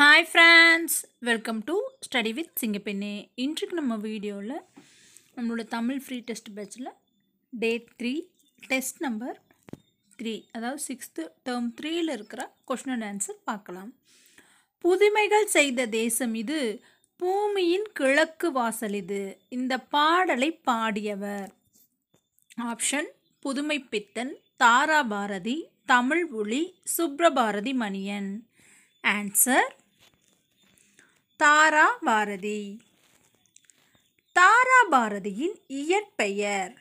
hi friends welcome to study with சிங்கப்பெண்ணே இன்றைக்கு நம்ம வீடியோவில் நம்மளோட தமிழ் ஃப்ரீ டெஸ்ட் பேட்சில் day three test number three அதாவது சிக்ஸ்த்து டேர்ம் த்ரீயில் இருக்கிற கொஷினட் ஆன்சர் பார்க்கலாம் புதுமைகள் செய்த தேசம் இது பூமியின் கிழக்கு வாசல் இது இந்த பாடலை பாடியவர் ஆப்ஷன் புதுமை பித்தன் தாரா பாரதி தமிழ் ஒளி சுப்ரபாரதி மணியன் ஆன்சர் தாரா பாரதி தாரா பாரதியின் இயற்பெயர்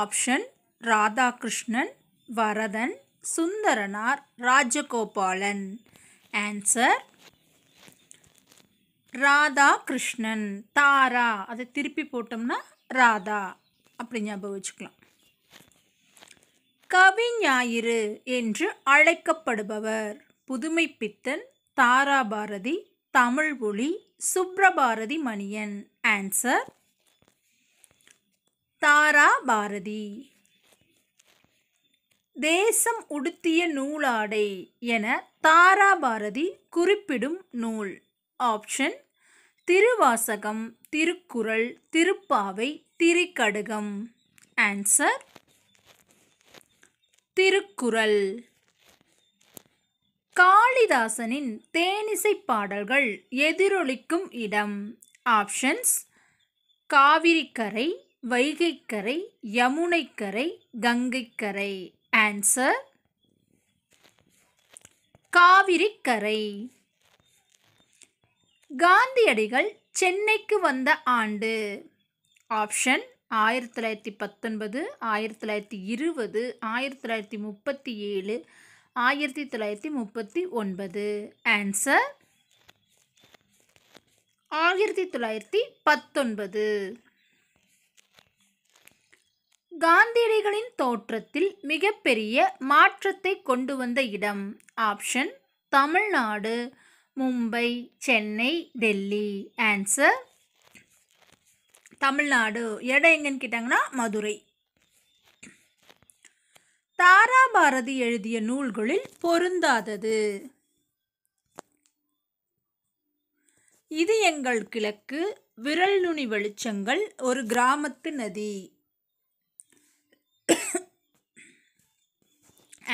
ஆப்ஷன் ராதாகிருஷ்ணன் வரதன் சுந்தரனார் ராஜகோபாலன் ஆன்சர் ராதா கிருஷ்ணன் தாரா அதை திருப்பி போட்டோம்னா ராதா அப்படி ஞாபகம் வச்சுக்கலாம் கவி ஞாயிறு என்று அழைக்கப்படுபவர் புதுமைப்பித்தன் தாராபாரதி தமிழ் புலி சுப்ரபாரதி மணியன் ஆன்சர் தாரா பாரதி தேசம் உடுத்திய நூலாடை என தாரா பாரதி குறிப்பிடும் நூல் ஆப்ஷன் திருவாசகம் திருக்குறள் திருப்பாவை திரிக்கடுகம் ஆன்சர் திருக்குறள் காளிதாசனின் தேனிசை பாடல்கள் எதிரொலிக்கும் இடம் ஆப்ஷன்ஸ் காவிரிக்கரை வைகைக்கரை யமுனைக்கரை கங்கைக்கரை ஆன்சர் காவிரிக்கரை காந்தியடிகள் சென்னைக்கு வந்த ஆண்டு ஆப்ஷன் ஆயிரத்தி தொள்ளாயிரத்தி பத்தொன்பது ஆயிரத்தி தொள்ளாயிரத்தி இருபது ஆயிரத்தி தொள்ளாயிரத்தி முப்பத்தி ஏழு ஆயிரத்தி தொள்ளாயிரத்தி முப்பத்தி ஒன்பது ஆன்சர் ஆயிரத்தி தொள்ளாயிரத்தி பத்தொன்பது காந்தியடிகளின் தோற்றத்தில் மிகப்பெரிய மாற்றத்தை கொண்டு வந்த இடம் ஆப்ஷன் தமிழ்நாடு மும்பை சென்னை டெல்லி ஆன்சர் தமிழ்நாடு இடம் எங்கன்னு கேட்டாங்கன்னா மதுரை தாராபாரதி எழுதிய நூல்களில் பொருந்தாதது இது எங்கள் கிழக்கு விரல் நுனி வெளிச்சங்கள் ஒரு கிராமத்து நதி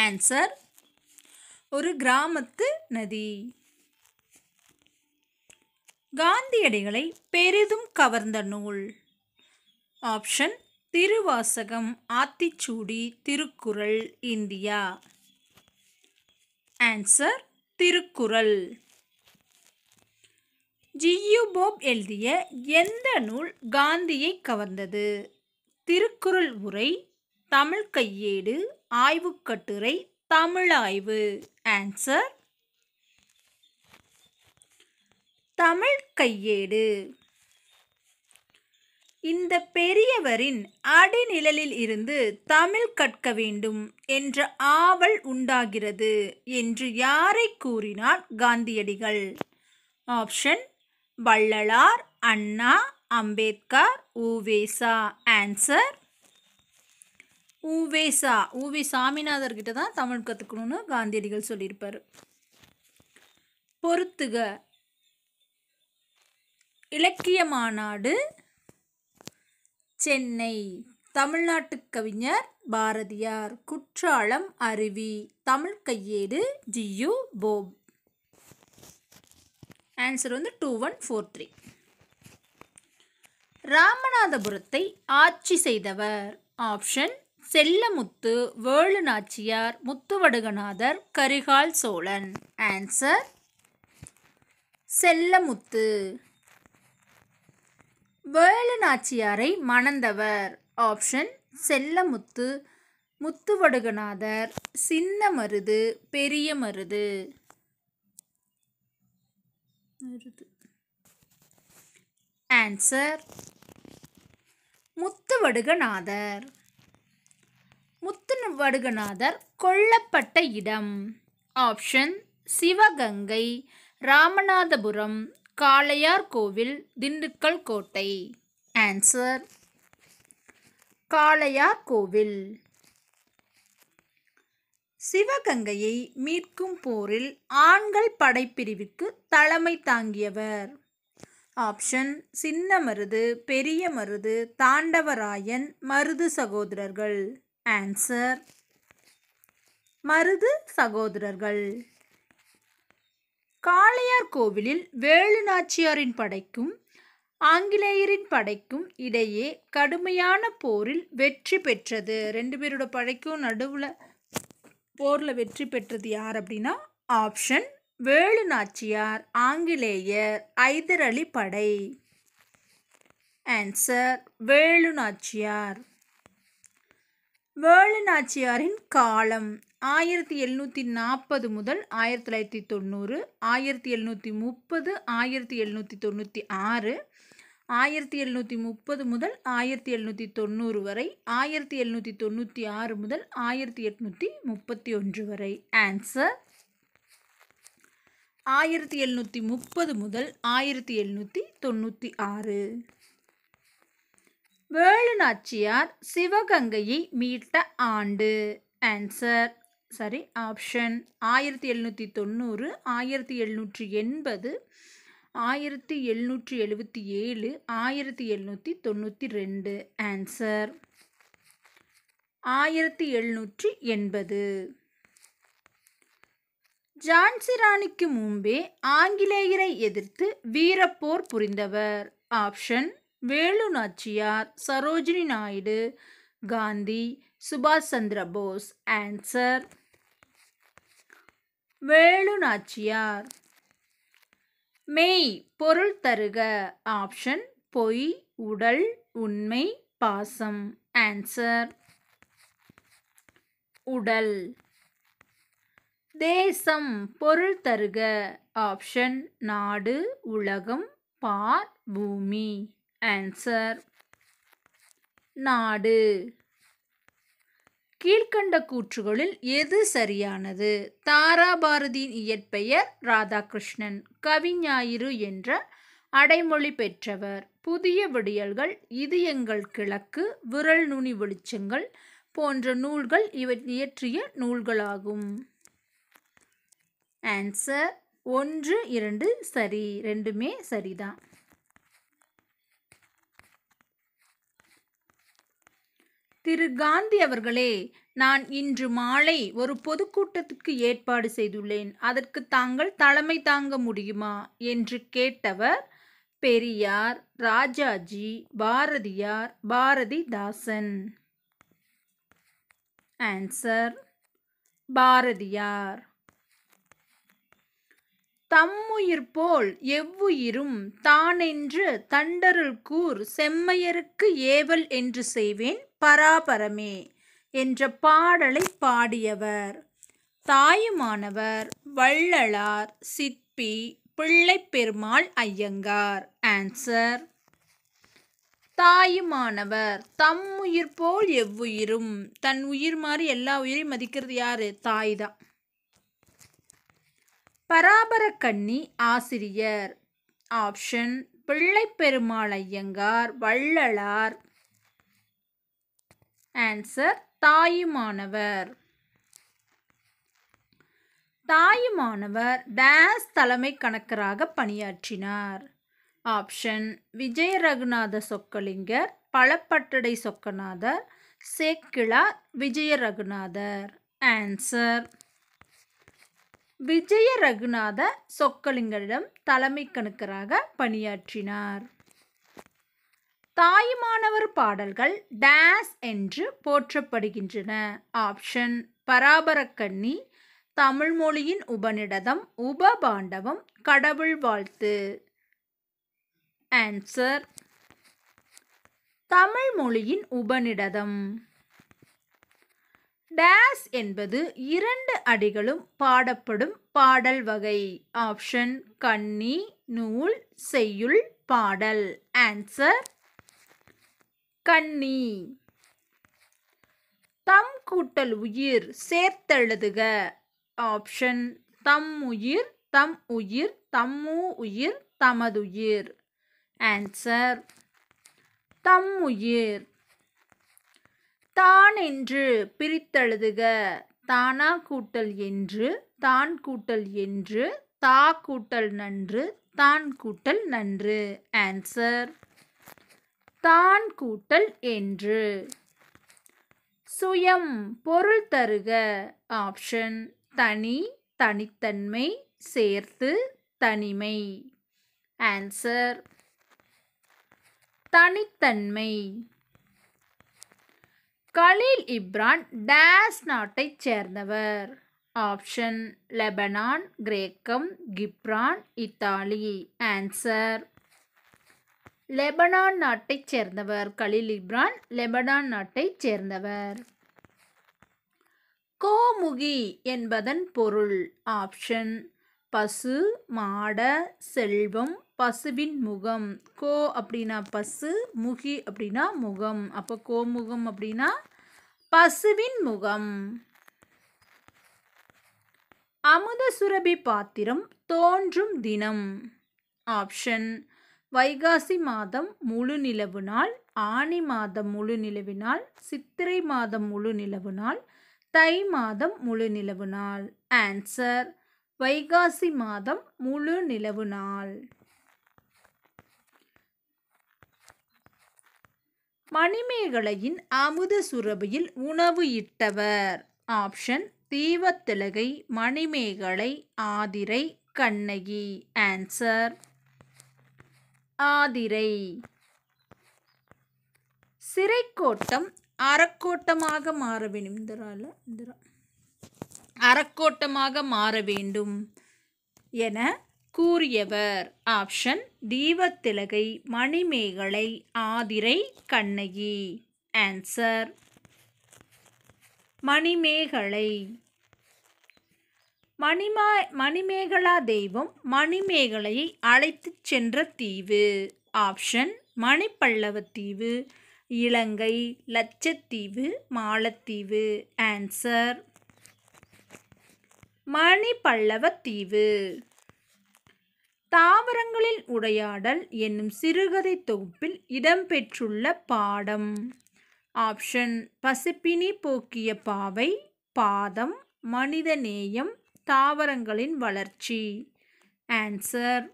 ஆன்சர் ஒரு கிராமத்து நதி காந்தியடிகளை பெரிதும் கவர்ந்த நூல் option Thiruvasagam Aathichoodi Thirukkural India answer Thirukkural G U Pope எழுதிய எந்த நூல் காந்தியை கவர்ந்தது திருக்குறள் உரை தமிழ் கையேடு ஆய்வுக்கட்டுரை தமிழாய்வு ஆன்சர் தமிழ் கையேடு இந்த பெரியவரின் அடிநிழலில் இருந்து தமிழ் கற்க வேண்டும் என்ற ஆவல் உண்டாகிறது என்று யாரை கூறினார் காந்தியடிகள் ஆப்ஷன் வள்ளலார் அண்ணா அம்பேத்கர் ஊவேசா ஆன்சர் ஊவேசா ஊவி சாமிநாதர்கிட்ட தான் தமிழ் கற்றுக்கணும்னு காந்தியடிகள் சொல்லியிருப்பார் பொறுத்துக இலக்கிய மாநாடு சென்னை தமிழ்நாட்டு கவிஞர் பாரதியார் குற்றாலம் அருவி தமிழ் கையேடு ஜியு போப் ஆன்சர் வந்து டூ ஒன் ஃபோர் த்ரீ ராமநாதபுரத்தை ஆட்சி செய்தவர் ஆப்ஷன் செல்லமுத்து வேலு நாச்சியார் முத்துவடுகநாதர் கரிகால் சோழன் ஆன்சர் செல்லமுத்து வேலுநாச்சியாரை மணந்தவர் ஆப்ஷன் செல்லமுத்து முத்துவடுகநாதர் சின்ன மருது பெரிய மருது ஆன்சர் முத்துவடுகநாதர் முத்துவடுகநாதர் கொல்லப்பட்ட இடம் ஆப்ஷன் சிவகங்கை ராமநாதபுரம் காளையார் கோவில் திண்டுக்கல் கோட்டை ஆன்சர் காளையார் கோவில் சிவகங்கையை மீட்கும் போரில் ஆண்கள் படைப்பிரிவுக்கு தலைமை தாங்கியவர் ஆப்ஷன் சின்ன மருது பெரிய மருது தாண்டவராயன் மருது சகோதரர்கள் ஆன்சர் மருது சகோதரர்கள் காளையார் கோவிலில் வேலு நாச்சியாரின் படைக்கும் ஆங்கிலேயரின் படைக்கும் இடையே கடுமையான போரில் வெற்றி பெற்றது ரெண்டு பேரோட படைக்கும் நடுவில் போரில் வெற்றி பெற்றது யார் அப்படின்னா ஆப்ஷன் வேலு நாச்சியார் ஆங்கிலேயர் ஐதர் அலி படை ஆன்சர் வேலு நாச்சியார் வேலு நாச்சியாரின் காலம் ஆயிரத்தி எழுநூற்றி நாற்பது முதல் ஆயிரத்தி தொள்ளாயிரத்தி தொண்ணூறு ஆயிரத்தி எழுநூற்றி முப்பது ஆயிரத்தி எழுநூற்றி தொண்ணூற்றி ஆறு ஆயிரத்தி எழுநூற்றி முப்பது முதல் ஆயிரத்தி எழுநூற்றி தொண்ணூறு வரை ஆயிரத்தி எழுநூற்றி தொண்ணூற்றி ஆறு முதல் ஆயிரத்தி எட்நூற்றி முப்பத்தி ஒன்று வரை ஆன்சர் ஆயிரத்தி எழுநூற்றி முப்பது முதல் ஆயிரத்தி எழுநூற்றி தொண்ணூற்றி ஆறு வேலுநாச்சியார் சிவகங்கையை மீட்ட ஆண்டு ஆன்சர் சரி ஆப்ஷன் ஆயிரத்தி எழுநூற்றி தொண்ணூறு ஆயிரத்தி எழுநூற்றி எண்பது ஆயிரத்தி எழுநூற்றி எழுபத்தி ஏழு ஆயிரத்தி எழுநூற்றி தொண்ணூற்றி ரெண்டு ஆன்சர் ஆயிரத்தி எழுநூற்றி எண்பது ஜான்சி ராணிக்கு முன்பே ஆங்கிலேயரை எதிர்த்து வீரப்போர் புரிந்தவர் ஆப்ஷன் வேலு நாச்சியார் சரோஜினி நாயுடு காந்தி சுபாஷ் சந்திர போஸ் ஆன்சர் வேலு நாச்சியார் மெய் பொருள் தருக ஆப்ஷன் பொய் உடல் உண்மை பாசம் ஆன்சர் உடல் தேசம் பொருள் தருக ஆப்ஷன் நாடு உலகம் பார் பூமி ஆன்சர் நாடு கீழ்கண்ட கூற்றுகளில் எது சரியானது தாராபாரதியின் இயற்பெயர் ராதாகிருஷ்ணன் கவிஞாயிறு என்ற அடைமொழி பெற்றவர் புதிய விடியல்கள் இது எங்கள் கிழக்கு விரல் நுனி வெளிச்சங்கள் போன்ற நூல்கள் இவர் இயற்றிய நூல்களாகும் ஆன்சர் ஒன்று இரண்டு சரி ரெண்டுமே சரிதான் திரு காந்தி அவர்களே நான் இன்று மாலை ஒரு பொதுக்கூட்டத்துக்கு ஏற்பாடு செய்துள்ளேன் அதற்கு தாங்கள் தலைமை தாங்க முடியுமா என்று கேட்டவர் பெரியார் ராஜாஜி பாரதியார் பாரதிதாசன் ஆன்சர் பாரதியார் தம்முயிர் போல் எவ்வுயிரும் தானென்று தண்டருள் கூர் செம்மையருக்கு ஏவல் என்று செய்வேன் பராபரமே என்ற பாடலை பாடியவர் தாயுமானவர் வள்ளலார் சிற்பி பிள்ளை பெருமாள் ஐயங்கார் ஆன்சர் தாயுமானவர் தம் உயிர் போல் எவ்வுயிரும் தன் உயிர் மாதிரி எல்லா உயிரையும் மதிக்கிறது யாரு தாய் தான் பராபரக்கண்ணி ஆசிரியர் option Pillai Perumal Iyengar Vallalar answer Thayumanavar Thayumanavar dash தலைமை கணக்கராக பணியாற்றினார் ஆப்ஷன் விஜய ரகுநாத சொக்கலிங்கர் பழப்பட்டடை சொக்கநாதர் சேக்கிழார் விஜய ரகுநாதர் ஆன்சர் விஜய ரகுநாத சொக்கலிங்கரிடம் தலைமை கணக்கராக பணியாற்றினார் தாயுமானவர் பாடல்கள் டேஸ் என்று போற்றப்படுகின்றன ஆப்ஷன் பராபரக்கண்ணி தமிழ்மொழியின் உபநிடதம் உபபாண்டவம் கடவுள் வாழ்த்து ஆன்சர் தமிழ்மொழியின் உபநிடதம் டேஸ் என்பது இரண்டு அடிகளும் பாடப்படும் பாடல் வகை ஆப்ஷன் கண்ணி நூல் செய்யுள் பாடல் ஆன்சர் கண்ணி தம் கூட்டல் உயிர் சேர்த்தெழுதுக ஆப்ஷன் தம் உயிர் தம் உயிர் தம்மு உயிர் தமதுயிர் ஆன்சர் தம் உயிர் தான் என்று பிரித்தழுதுக தானா கூட்டல் என்று தான் கூட்டல் என்று தா கூட்டல் நன்று தான் கூட்டல் நன்று ஆன்சர் தான் கூட்டல் என்று சுயம் பொருள் தருக ஆப்ஷன் தனி தனித்தன்மை சேர்த்து தனிமை ஆன்சர் தனித்தன்மை கலீல் இப்ரான் டேஸ் நாட்டைச் சேர்ந்தவர் ஆப்ஷன் லெபனான் கிரேக்கம் கிப்ரான் இத்தாலி ஆன்சர் லெபனான் நாட்டைச் சேர்ந்தவர் கலில் இப்ரான் லெபனான் நாட்டைச் சேர்ந்தவர் கோமுகி என்பதன் பொருள் ஆப்ஷன் பசு மாட செல்வம் பசுவின் முகம் கோ அப்படின்னா பசு முகி அப்படின்னா முகம் அப்போ கோமுகம் அப்படின்னா பசுவின் முகம் அமுத சுரபி பாத்திரம் தோன்றும் தினம் ஆப்ஷன் வைகாசி மாதம் முழு நிலவு நாள் ஆணி மாதம் முழு நிலவு நாள் சித்திரை மாதம் முழு நிலவு நாள் தை மாதம் முழு நிலவு நாள் ஆன்சர் வைகாசி மாதம் முழு நிலவு நாள் மணிமேகலையின் அமுத சுரபியில் உணவு இட்டவர் ஆப்ஷன் தீவத்திலகை மணிமேகலை ஆதிரை கண்ணகி ஆன்சர் ஆதிரை சிறைக்கோட்டம் அறக்கோட்டமாக மாற வேண்டும் அறக்கோட்டமாக மாற வேண்டும் என கூறியவர் ஆப்ஷன் தீபத்திலகை மணிமேகலை ஆதிரை கண்ணகி ஆன்சர் மணிமேகலை மணிமா மணிமேகலா தெய்வம் மணிமேகலையை அழைத்துச் சென்ற தீவு ஆப்ஷன் மணிப்பல்லவத்தீவு இலங்கை லட்சத்தீவு மாலத்தீவு ஆன்சர் மணிப்பல்லவத்தீவு தாவரங்களில் உடையாடல் என்னும் சிறுகதை தொகுப்பில் இடம்பெற்றுள்ள பாடம் ஆப்ஷன் பசிப்பினி போக்கிய பாவை பாதம் மனித நேயம் தாவரங்களின் வளர்ச்சி ஆன்சர்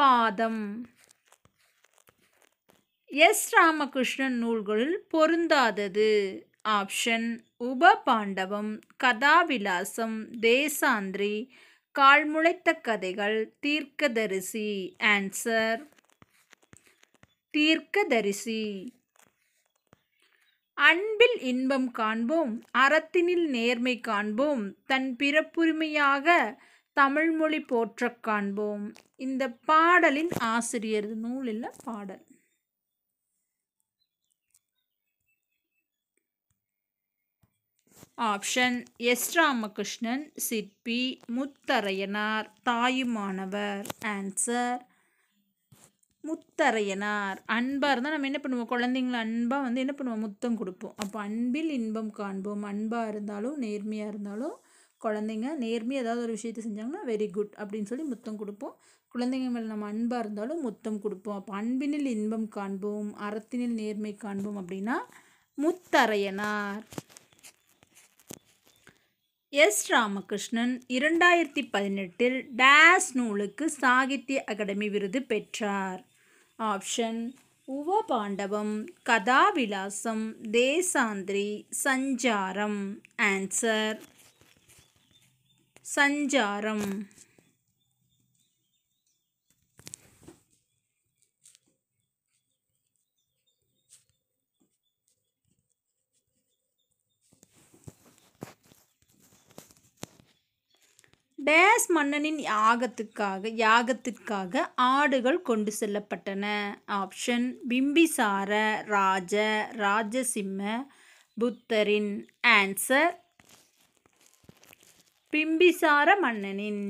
பாதம் எஸ் ராமகிருஷ்ணன் நூல்களில் பொருந்தாதது ஆப்ஷன் உப பாண்டவம் கதாவிலாசம் தேசாந்திரி கால் முளைத்த கதைகள் தீர்க்கதரிசி ஆன்சர் தீர்க்கதரிசி அன்பில் இன்பம் காண்போம் அறத்தினில் நேர்மை காண்போம் தன் பிறப்புரிமையாக தமிழ்மொழி போற்றக் காண்போம் இந்த பாடலின் ஆசிரியர் நூலில் பாடல் ஆப்ஷன் எஸ் ராமகிருஷ்ணன் சிற்பி முத்தரையனார் தாயுமானவர் ஆன்சர் முத்தரையனார் அன்பாக இருந்தால் நம்ம என்ன பண்ணுவோம் குழந்தைங்களை அன்பாக வந்து என்ன பண்ணுவோம் முத்தம் கொடுப்போம் அப்போ அன்பில் இன்பம் காண்போம் அன்பாக இருந்தாலும் நேர்மையாக இருந்தாலும் குழந்தைங்க நேர்மையாக ஏதாவது ஒரு விஷயத்த செஞ்சாங்கன்னா வெரி குட் அப்படின்னு சொல்லி முத்தம் கொடுப்போம் குழந்தைங்க மேலே நம்ம அன்பாக இருந்தாலும் முத்தம் கொடுப்போம் அப்போ அன்பினில் இன்பம் காண்போம் அறத்தினில் நேர்மை காண்போம் அப்படின்னா முத்தரையனார் எஸ் ராமகிருஷ்ணன் இரண்டாயிரத்தி பதினெட்டில் டேஸ் நூலுக்கு சாகித்ய அகாடமி விருது பெற்றார் ஆப்ஷன் உவ பாண்டவம் கதாவிலாசம் தேசாந்திரி சஞ்சாரம் ஆன்சர் சஞ்சாரம் டேஸ் மன்னனின் யாகத்துக்காக யாகத்திற்காக ஆடுகள் கொண்டு செல்லப்பட்டன ஆப்ஷன் பிம்பிசார ராஜ ராஜசிம்ம புத்தரின் ஆன்சர் பிம்பிசார மன்னனின்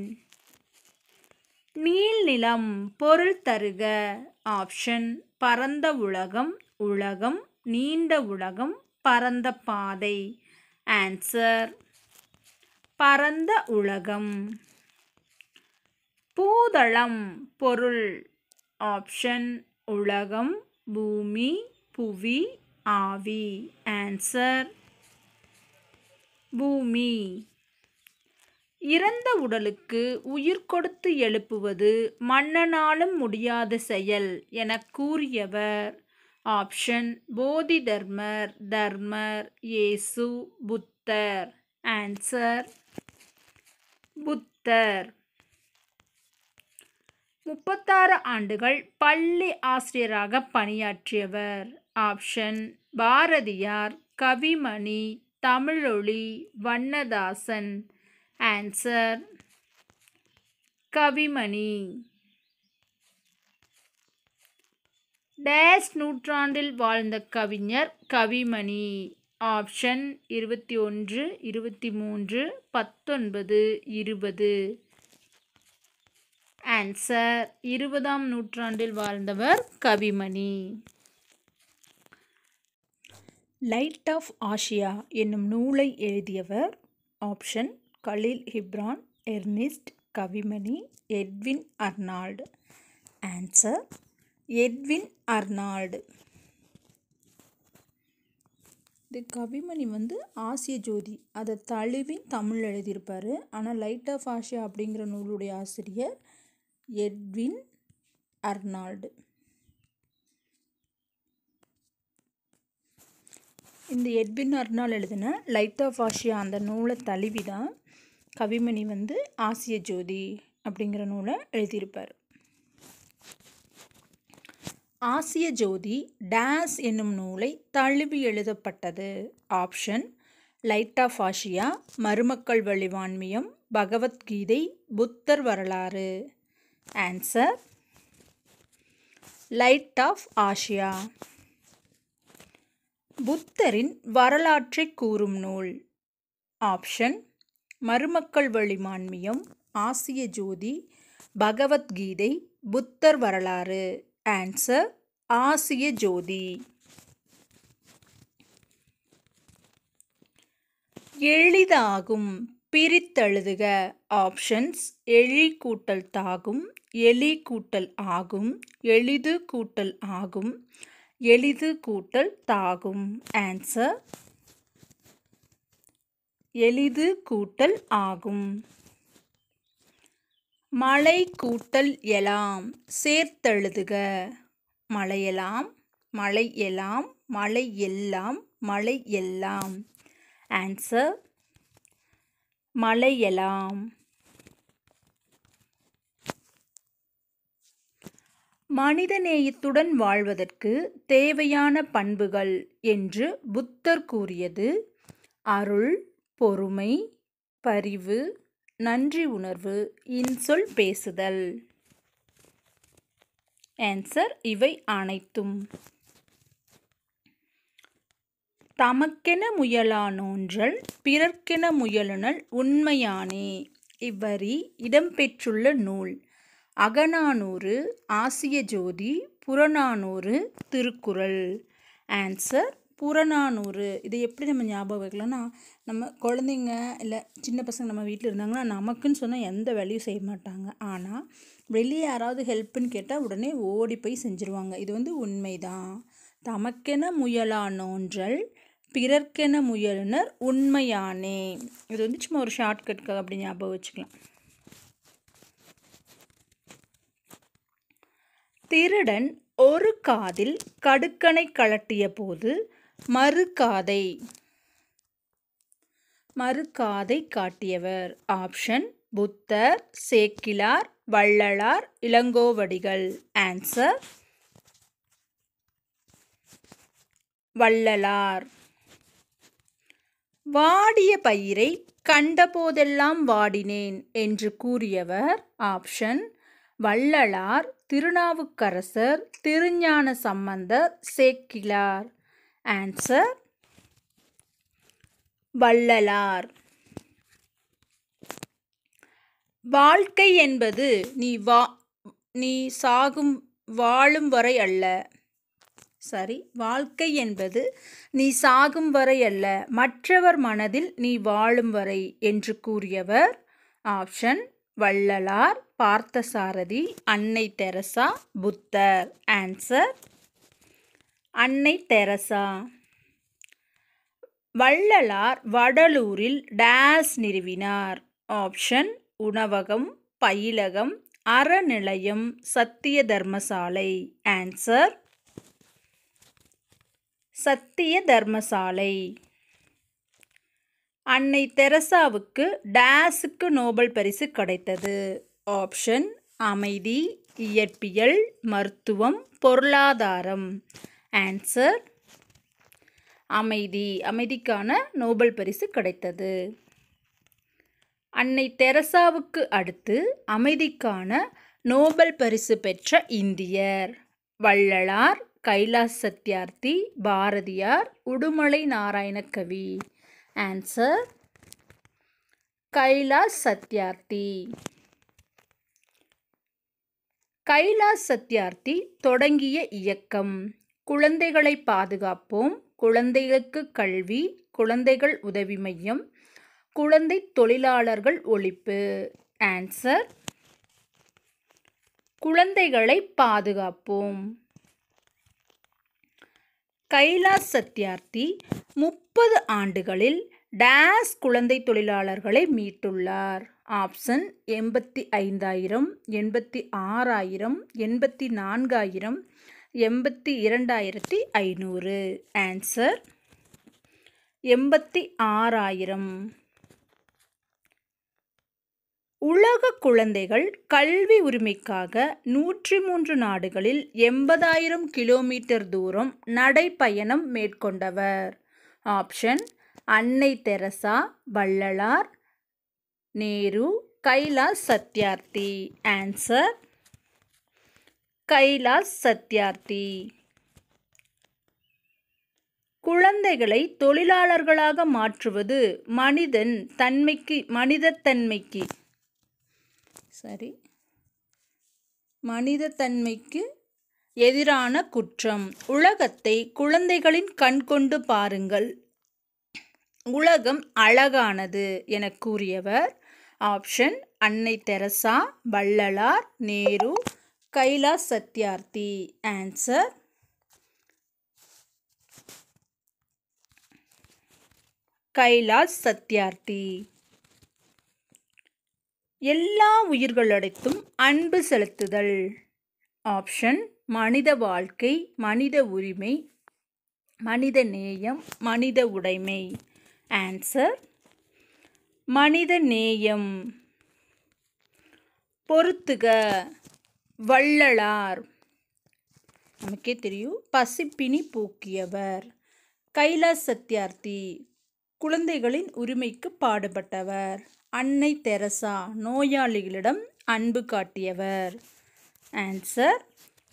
நீல் நிலம் பொருள் தருக ஆப்ஷன் பரந்த உலகம் உலகம் நீண்ட உலகம் பரந்த பாதை ஆன்சர் பரந்த உலகம் பூதளம் பொருள் ஆப்ஷன் உலகம் பூமி புவி ஆவி ஆன்சர் பூமி இறந்த உடலுக்கு உயிர் கொடுத்து எழுப்புவது மன்னனாலும் முடியாத செயல் என கூறியவர் ஆப்ஷன் போதி தர்மர் தர்மர் ஏசு புத்தர் ஆன்சர் புத்தர் முப்பத்தாறு ஆண்டுகள் பள்ளி ஆசிரியராக பணியாற்றியவர் option Bharathiyar Kavimani Tamizholi Vannadasan answer Kavimani dash நூற்றாண்டில் வாழ்ந்த கவிஞர் கவிமணி ஆப்ஷன் இருபத்தி ஒன்று இருபத்தி மூன்று பத்தொன்பது இருபது ஆன்சர் இருபதாம் நூற்றாண்டில் வாழ்ந்தவர் கவிமணி லைட் ஆஃப் ஆசியா என்னும் நூலை எழுதியவர் option Kahlil Gibran Ernest Kavimani Edwin Arnold answer Edwin Arnold இது கவிமணி வந்து ஆசிய ஜோதி அதை தழுவின் தமிழ் எழுதியிருப்பார் ஆனால் லைட் ஆஃப் ஆஷியா அப்படிங்கிற நூலுடைய ஆசிரியர் எட்வின் அர்னால்டு இந்த எட்வின் அர்னால் எழுதின லைட் ஆஃப் ஆஷியா அந்த நூலை தழுவி தான் கவிமணி வந்து ஆசிய ஜோதி அப்படிங்கிற நூலை எழுதியிருப்பார் ஆசிய ஜோதி டேஸ் என்னும் நூலை தழுவி எழுதப்பட்டது option light of Asia Marumakkal Vazhimanmiyam Bhagavad Gita Buddhar வரலாறு ஆன்சர் லைட் ஆஃப் ஆஷியா புத்தரின் வரலாற்றை கூறும் நூல் ஆப்ஷன் மருமக்கள் வழிமான்மியம் ஆசிய ஜோதி பகவத்கீதை புத்தர் வரலாறு ஆன்சர் ஆசிய ஜோதி எளிதாகும் பிரித்தழுதுக ஆப்ஷன்ஸ் எழி கூட்டல் தாகும் எலி கூட்டல் ஆகும் எளிது கூட்டல் ஆகும் எளிது கூட்டல் தாகும் ஆன்சர் எளிது கூட்டல் ஆகும் மலை கூட்டல் எலாம் சேர்த்தெழுதுக மலையெலாம் மலை எலாம் மலை எல்லாம் மலை எல்லாம் ஆன்சர் மலையெலாம் மனிதநேயத்துடன் வாழ்வதற்கு தேவையான பண்புகள் என்று புத்தர் கூறியது அருள் பொறுமை பரிவு நன்றி உணர்வு இன்சொல் பேசுதல் ஆன்சர் இவை அனைத்தும் தமக்கென முயலானோன்றல் பிறர்க்கென முயலுனல் உண்மையானே இவ்வரி இடம்பெற்றுள்ள நூல் அகநானூறு ஆசிய ஜோதி புறநானூறு திருக்குறள் ஆன்சர் புறநானூறு இதை எப்படி நம்ம ஞாபகம் வைக்கலாம்னா நம்ம குழந்தைங்க இல்லை சின்ன பசங்க நம்ம வீட்டில் இருந்தாங்கன்னா நமக்குன்னு சொன்னால் எந்த வேலையும் செய்ய மாட்டாங்க ஆனால் வெளியே யாராவது ஹெல்ப்புன்னு கேட்டால் உடனே ஓடி போய் செஞ்சுருவாங்க இது வந்து உண்மைதான் தமக்கென முயலானோன்றல் பிறர்க்கென முயலுனர் உண்மையானே இது வந்து சும்மா ஒரு ஷார்ட்கட்காக அப்படி ஞாபகம் வச்சுக்கலாம் திருடன் ஒரு காதில் கடுக்கனை கலட்டிய போது மறுக்காதை மறுக்காதை காட்டியவர் ஆப்ஷன் புத்தர் சேக்கிலார் வள்ளலார் இளங்கோவடிகள் ஆன்சர் வள்ளலார் வாடிய பயிரை கண்டபோதெல்லாம் வாடினேன் என்று கூறியவர் ஆப்ஷன் வள்ளலார் திருநாவுக்கரசர் திருஞான சம்பந்தர் சேக்கிலார் ஆன்சர் வள்ளலார் வாழ்க்கை என்பது நீ வா நீ சாகும் வாழும் வரை அல்ல சாரி வாழ்க்கை என்பது நீ சாகும் வரை அல்ல மற்றவர் மனதில் நீ வாழும் வரை என்று கூறியவர் option Vallalar Parthasarathy Annai Teresa Buddhar answer Annai Teresa Vallalar வடலூரில் டேஸ் நிறுவினார் ஆப்ஷன் உணவகம் பயிலகம் அறநிலையம் சத்திய தர்மசாலை ஆன்சர் சத்திய தர்மசாலை அன்னை தெரசாவுக்கு டேஸுக்கு நோபல் பரிசு கிடைத்தது ஆப்ஷன் அமைதி இயற்பியல் மருத்துவம் பொருளாதாரம் ஆன்சர் அமைதி அமைதிக்கான நோபல் பரிசு கிடைத்தது அன்னை தெரசாவுக்கு அடுத்து அமைதிக்கான நோபல் பரிசு பெற்ற இந்தியர் வள்ளலார் கைலாஸ் சத்யார்த்தி பாரதியார் உடுமலை நாராயணகவி ஆன்சர் கைலாஸ் சத்யார்த்தி கைலாஸ் சத்யார்த்தி தொடங்கிய இயக்கம் குழந்தைகளை பாதுகாப்போம் குழந்தைகளுக்கு கல்வி குழந்தைகள் உதவி மையம் குழந்தை தொழிலாளர்கள் ஒழிப்பு ஆன்சர் குழந்தைகளை பாதுகாப்போம் கைலாஸ் சத்யார்த்தி முப்பது ஆண்டுகளில் டேஸ் குழந்தை தொழிலாளர்களை மீட்டுள்ளார் ஆப்ஷன் எண்பத்தி ஐந்தாயிரம் எண்பத்தி ஆறாயிரம் எண்பத்தி நான்காயிரம் எண்பத்தி இரண்டாயிரத்தி ஐநூறு ஆன்சர் எண்பத்தி ஆறாயிரம் உலக குழந்தைகள் கல்வி உரிமைக்காக நூற்றி மூன்று நாடுகளில் எண்பதாயிரம் கிலோமீட்டர் தூரம் நடைப்பயணம் மேற்கொண்டவர் option Annai Teresa Vallalar Nehru Kailash Satyarthi answer Kailash Satyarthi குழந்தைகளை தொழிலாளர்களாக மாற்றுவது மனிதன் தன்மைக்கு மனிதத்தன்மைக்கு சரி மனிதத்தன்மைக்கு எதிரான குற்றம் உலகத்தை குழந்தைகளின் கண் கொண்டு பாருங்கள் உலகம் அழகானது என கூறியவர் option Annai Teresa Vallalar Nehru Kailash Satyarthi answer Kailash Satyarthi எல்லா உயிர்களடைத்தும் அன்பு செலுத்துதல் ஆப்ஷன் மனித வாழ்க்கை மனித உரிமை மனித நேயம் மனித உடைமை ஆன்சர் மனித நேயம் பொறுத்துக வள்ளலார் நமக்கே தெரியும் பசிப்பினி போக்கியவர் கைலாஸ் சத்யார்த்தி குழந்தைகளின் உரிமைக்கு பாடுபட்டவர் அன்னை தெரசா நோயாளிகளிடம் அன்பு காட்டியவர் ஆன்சர்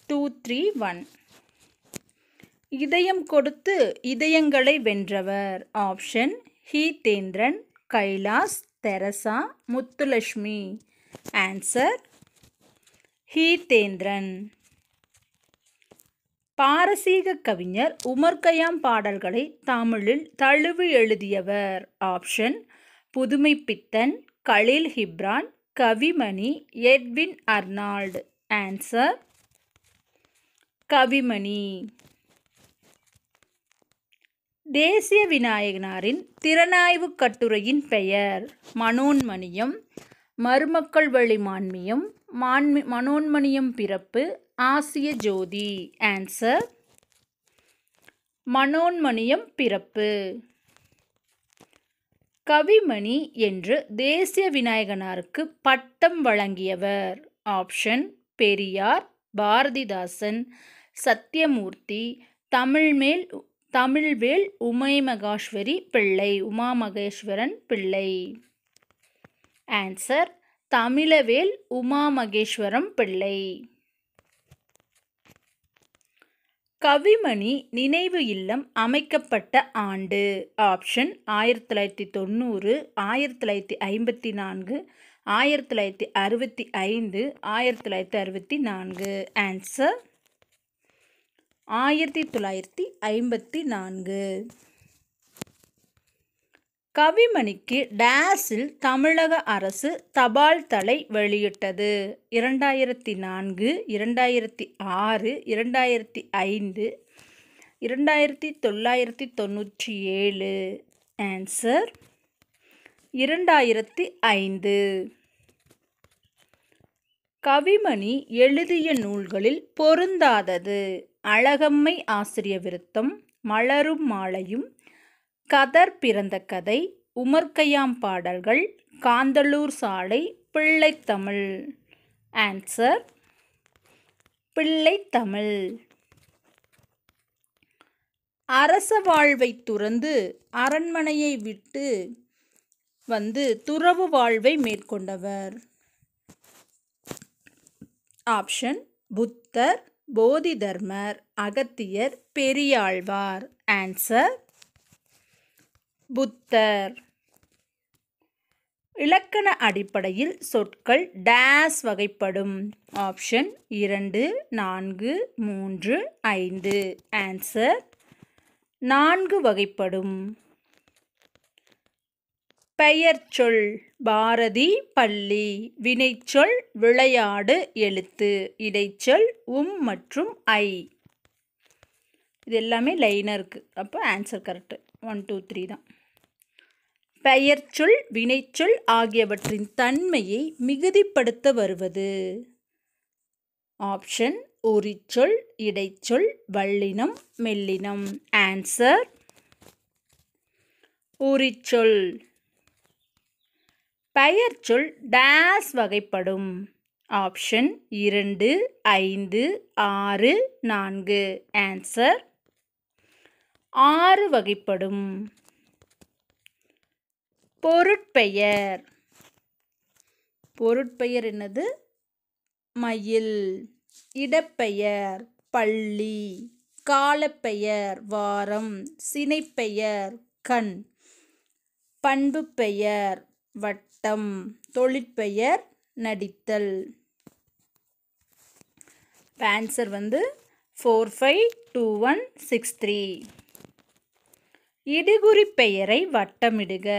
டூ த்ரீ ஒன் இதயம் கொடுத்து இதயங்களை வென்றவர் option Hithendran Kailash Teresa Muthulakshmi answer Hithendran பாரசீக கவிஞர் உமர்கயாம் பாடல்களை தமிழில் தழுவி எழுதியவர் option Puthumai Pithan Kahlil Gibran Kavimani Edwin Arnold answer Kavimani தேசிய விநாயகனாரின் திறனாய்வு கட்டுரையின் பெயர் மனோன்மணியம் மருமக்கள் வழி மான்மியம் மான்மி மனோன்மணியம் பிறப்பு ஆசிய ஜோதி ஆன்சர் மனோன்மணியம் பிறப்பு கவிமணி என்று தேசிய விநாயகனாருக்கு பட்டம் வழங்கியவர் ஆப்ஷன் பெரியார் பாரதிதாசன் சத்யமூர்த்தி தமிழ்மேல் தமிழ்வேல் உமைமகாஸ்வரி பிள்ளை உமா மகேஸ்வரன் பிள்ளை ஆன்சர் தமிழவேல் உமாமகேஸ்வரம் பிள்ளை கவிமணி நினைவு இல்லம் அமைக்கப்பட்ட ஆண்டு ஆப்ஷன் ஆயிரத்தி தொள்ளாயிரத்தி தொண்ணூறு ஆயிரத்தி தொள்ளாயிரத்தி ஐம்பத்தி நான்கு ஆயிரத்தி தொள்ளாயிரத்தி அறுபத்தி ஐந்து ஆயிரத்தி தொள்ளாயிரத்தி அறுபத்தி நான்கு ஆன்சர் ஆயிரத்தி தொள்ளாயிரத்தி ஐம்பத்தி நான்கு கவிமணிக்கு டேஸில் தமிழக அரசு தபால் தலை வெளியிட்டது இரண்டாயிரத்தி நான்கு இரண்டாயிரத்தி ஆறு இரண்டாயிரத்தி ஐந்து இரண்டாயிரத்தி தொள்ளாயிரத்தி தொண்ணூற்றி ஏழு ஆன்சர் இரண்டாயிரத்தி ஐந்து கவிமணி எழுதிய நூல்களில் பொருந்தாதது அழகம்மை ஆசிரிய விருத்தம் மலரும் மாலையும் கதர் பிறந்த கதை உமர்கையாம் பாடல்கள் காந்தலூர் சாலை பிள்ளைத்தமிழ் ஆன்சர் பிள்ளைத்தமிழ் அரச வாழ்வை துறந்து அரண்மனையை விட்டு வந்து துறவு வாழ்வை மேற்கொண்டவர் ஆப்ஷன் புத்தர் போதி தர்மர் அகத்தியர் பெரியாழ்வார் ஆன்சர் புத்தர் இலக்கண அடிப்படையில் சொற்கள் டேஸ் வகைப்படும் ஆப்ஷன் இரண்டு நான்கு மூன்று ஐந்து ஆன்சர் நான்கு வகைப்படும் பெயர் சொல் பாரதி பள்ளி வினைச்சொல் விளையாடு எழுத்து இடைச்சொல் உம் மற்றும் ஐ இது எல்லாமே லைனாக இருக்குது அப்போ answer correct one two three தான் பெயர்ச்சொல் வினைச்சொல் ஆகியவற்றின் தன்மையை மிகுதிப்படுத்த வருவது ஆப்ஷன் உரிச்சொல் இடைச்சொல் வல்லினம் மெல்லினம் ஆன்சர் உரிச்சொல் பெயர்ச்சொல் டேஸ் வகைப்படும் ஆப்ஷன் இரண்டு ஐந்து ஆறு நான்கு ஆன்சர் ஆறு வகைப்படும் பொருட்பெயர் பொருட்பெயர் என்னது மயில் இடப்பெயர் பள்ளி காலப்பெயர் வாரம் சினைப்பெயர் கண் பண்பு பெயர் வட்டம் தொழிற்பெயர் நடித்தல் ஆன்சர் வந்து four five two one six three இடுகுறி பெயரை வட்டமிடுக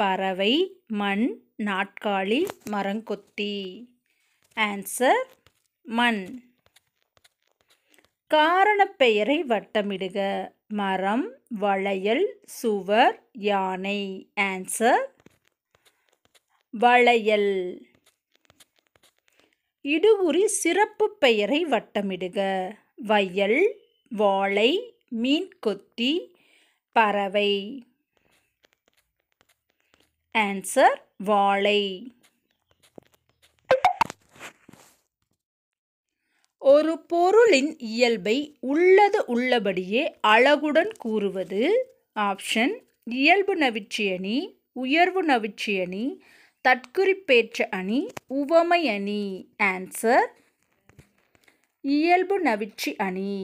பறவை மண் நாட்காலி மரங்கொத்தி ஆன்சர் மண் காரணப்பெயரை வட்டமிடுக மரம் வளையல் சுவர் யானை ஆன்சர் வளையல் இடுகுறி சிறப்பு பெயரை வட்டமிடுக வயல் வாழை மீன்கொத்தி பறவை ஆன்சர் வாழை ஒரு பொருளின் இயல்பை உள்ளது உள்ளபடியே அழகுடன் கூறுவது ஆப்ஷன் இயல்பு நவிச்சியணி உயர்வு நவிச்சியணி தற்குறிப்பேற்ற அணி உவமை அணி ஆன்சர் இயல்பு நவிச்சி அணி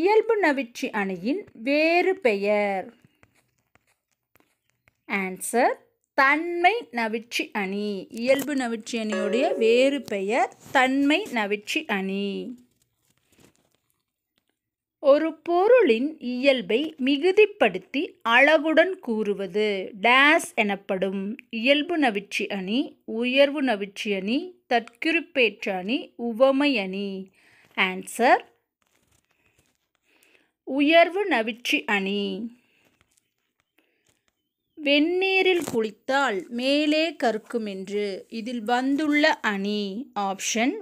இயல்பு நவிச்சி அணியின் வேறு பெயர் ஆன்சர் தன்மை நவிச்சி அணி இயல்பு நவிச்சி அணியுடைய வேறு பெயர் தன்மை நவிச்சி அணி ஒரு பொருளின் இயல்பை மிகுதிப்படுத்தி அழகுடன் கூறுவது டேஸ் எனப்படும் இயல்பு நவிச்சி அணி உயர்வு நவிச்சி அணி தற்குறிப்பேற்ற அணி உவமை அணி ஆன்சர் உயர்வு நவிச்சி அணி வெந்நீரில் குளித்தால் மேலே என்று இதில் வந்துள்ள அணி ஆப்ஷன்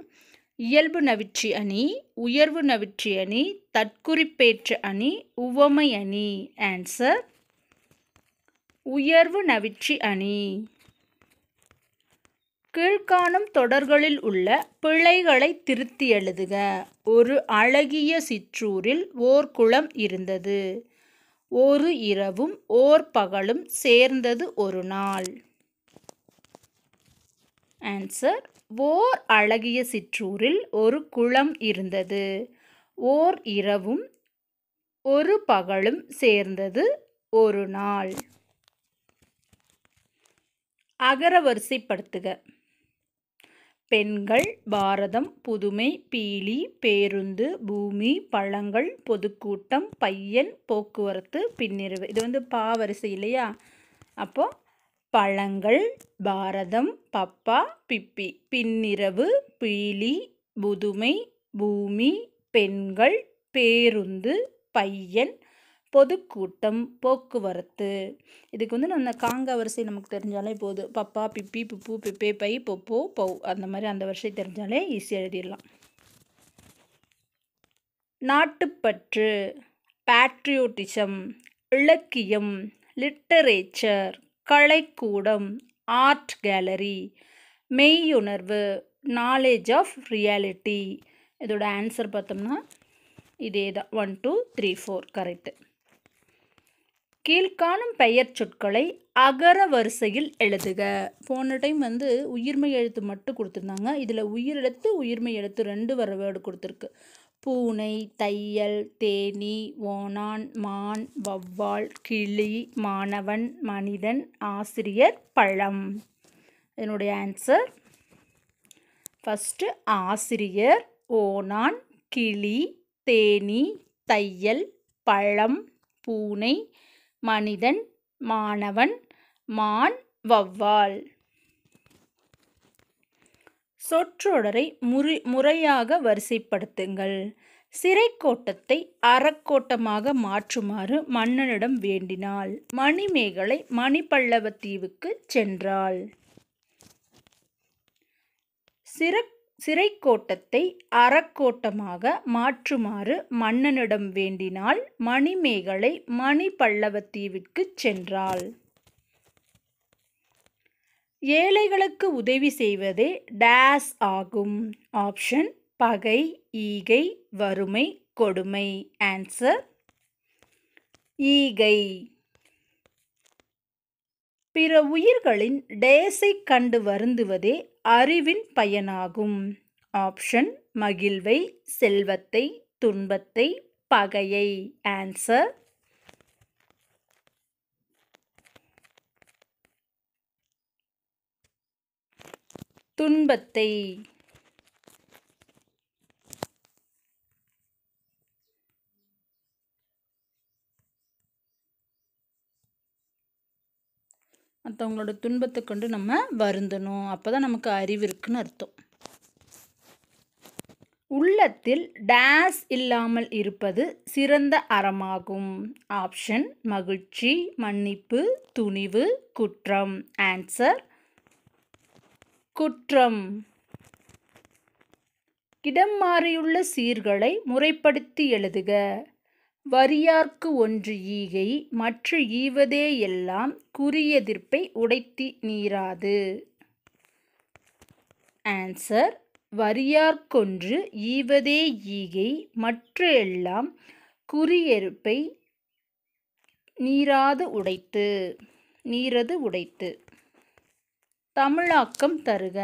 இயல்பு நவிற்றி அணி உயர்வு நவிற்றி அணி தற்குறிப்பேற்ற அணி உவமை அணி ஆன்சர் உயர்வு நவிற்றி அணி கீழ்காணும் தொடர்களில் உள்ள பிழைகளை திருத்தி எழுதுக ஒரு அழகிய சிற்றூரில் ஓர்குளம் இருந்தது ஒரு இரவும் ஓர் பகலும் சேர்ந்தது ஒரு நாள் ஆன்சர் ஓர் அழகிய சிற்றூரில் ஒரு குளம் இருந்தது ஓர் இரவும் ஒரு பகலும் சேர்ந்தது ஒரு நாள் அகரவரிசைப்படுத்துக பெண்கள் பாரதம் புதுமை பீலி பேருந்து பூமி பழங்கள் பொதுக்கூட்டம் பையன் போக்குவரத்து பின்னிரவு இது வந்து பா வரிசை இல்லையா அப்போது பழங்கள் பாரதம் பப்பா பிப்பி பின்னிரவு பீலி புதுமை பூமி பெண்கள் பேருந்து பையன் பொதுக்கூட்டம் போக்குவரத்து இதுக்கு வந்து நம்ம காங்க வரிசை நமக்கு தெரிஞ்சாலே போதும் பப்பா பிப்பி புப்பு பிப்பே பை பொப்போ பௌ அந்த மாதிரி அந்த வரிசை தெரிஞ்சாலே ஈஸியாக எழுதிடலாம் நாட்டுப்பற்று பேட்ரியோட்டிசம் இலக்கியம் லிட்டரேச்சர் கலைக்கூடம் ஆர்ட் கேலரி மெய்யுணர்வு நாலேஜ் ஆஃப் ரியாலிட்டி இதோட ஆன்சர் பார்த்தோம்னா இதே தான் one two three four correct கீழ்காணும் பெயர் சொற்களை அகர வரிசையில் எழுதுக போன டைம் வந்து உயிர்மை எழுத்து மட்டும் கொடுத்துருந்தாங்க இதில் உயிர் எழுத்து உயிர்மை எழுத்து ரெண்டு வர வேர்டு கொடுத்துருக்கு பூனை தையல் தேனி ஓனான் மான் வவ்வால் கிளி மாணவன் மனிதன் ஆசிரியர் பழம் என்னுடைய ஆன்சர் ஃபஸ்ட்டு ஆசிரியர் ஓனான் கிளி தேனி தையல் பழம் பூனை மனிதன் மாணவன் மான் வவ்வால் சொற்றொடரை முறை முறையாக வரிசைப்படுத்துங்கள் சிறைக்கோட்டத்தை அறக்கோட்டமாக மாற்றுமாறு மன்னனிடம் வேண்டினாள் மணிமேகலை மணிப்பல்லவ சென்றாள் சிற சிறைக்கோட்டத்தை அறக்கோட்டமாக மாற்றுமாறு மன்னனிடம் வேண்டினால் மணிமேகலை மணி பல்லவத்தீவிற்குச் சென்றாள் ஏழைகளுக்கு உதவி செய்வதே டேஸ் ஆகும் ஆப்ஷன் பகை ஈகை வறுமை கொடுமை ஆன்சர் ஈகை பிற உயிர்களின் டேஸை கண்டு வருந்துவதே அறிவின் பயனாகும் ஆப்ஷன் மகிழ்வை செல்வத்தை துன்பத்தை பகையை ஆன்சர் துன்பத்தை மற்றவங்களோட துன்பத்தை கொண்டு நம்ம வருந்தணும் அப்போ தான் நமக்கு அறிவு இருக்குன்னு அர்த்தம் உள்ளத்தில் டேஸ் இல்லாமல் இருப்பது சிறந்த அறமாகும் ஆப்ஷன் மகிழ்ச்சி மன்னிப்பு துணிவு குற்றம் ஆன்சர் குற்றம் இடம் மாறியுள்ள சீர்களை முறைப்படுத்தி எழுதுக வரியார்க்கு ஒன்று ஈகை மற்ற ஈவதே எல்லாம் குறியெதிர்ப்பை உடைத்தி நீராது ஆன்சர் வரியார்க்கொன்று ஈவதே ஈகை மற்ற எல்லாம் குறியெருப்பை நீராது உடைத்து நீரது உடைத்து தமிழாக்கம் தருக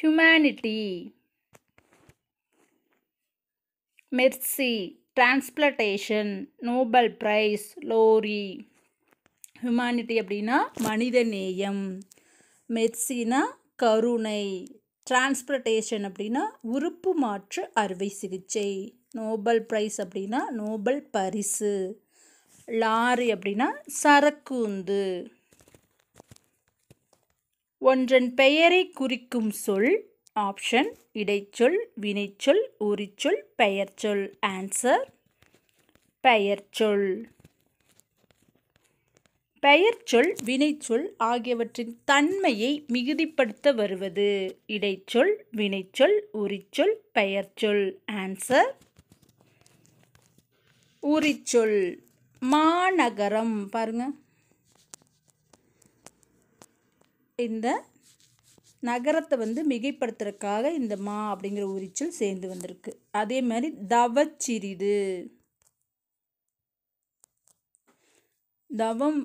humanity mercy transplantation Nobel prize lorry humanity அப்படின்னா மனித நேயம் மெர்சினா கருணை டிரான்ஸ்பிளட்டேஷன் அப்படின்னா உறுப்பு மாற்று அறுவை சிகிச்சை நோபல் பிரைஸ் அப்படின்னா நோபல் பரிசு லாரி அப்படின்னா சரக்குந்து ஒன்றன் பெயரை குறிக்கும் சொல் ஆப்ஷன் இடைச்சொல் வினைச்சொல் உரிச்சொல் பெயர்ச்சொல் ஆன்சர் பெயர்ச்சொல் பெயர்ச்சொல் வினைச்சொல் ஆகியவற்றின் தன்மையை மிகுதிப்படுத்த வருவது இடைச்சொல் வினைச்சொல் உரிச்சொல் பெயர்ச்சொல் ஆன்சர் உரிச்சொல் மாநகரம் பாருங்க இந்த நகரத்தை வந்து மிகைப்படுத்துறதுக்காக இந்த மா அப்படிங்கிற உரிச்சல் சேர்ந்து வந்திருக்கு அதே மாதிரி தவச்சிறிது தவம்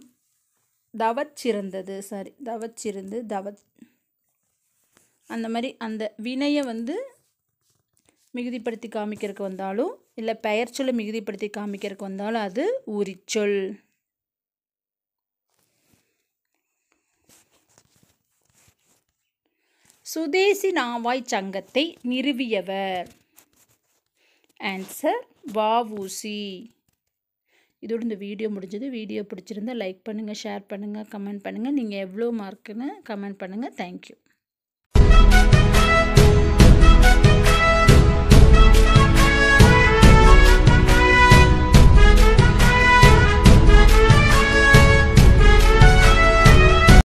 தவச்சிறந்தது சாரி தவச்சிறந்து தவ அந்த மாதிரி அந்த வினையை வந்து மிகுதிப்படுத்தி காமிக்கிறதுக்கு வந்தாலும் இல்லை பெயர்ச்சொல்லை மிகுதிப்படுத்தி காமிக்கிறதுக்கு வந்தாலும் அது உரிச்சொல் சுதேசி நாவாய் சங்கத்தை நிறுவியவர் ஆன்சர் வாவூசி இதோடு இந்த வீடியோ முடிஞ்சது வீடியோ பிடிச்சிருந்தால் லைக் பண்ணுங்கள் ஷேர் பண்ணுங்கள் கமெண்ட் பண்ணுங்கள் நீங்கள் எவ்வளோ மார்க்குன்னு கமெண்ட் பண்ணுங்கள் தேங்க்யூ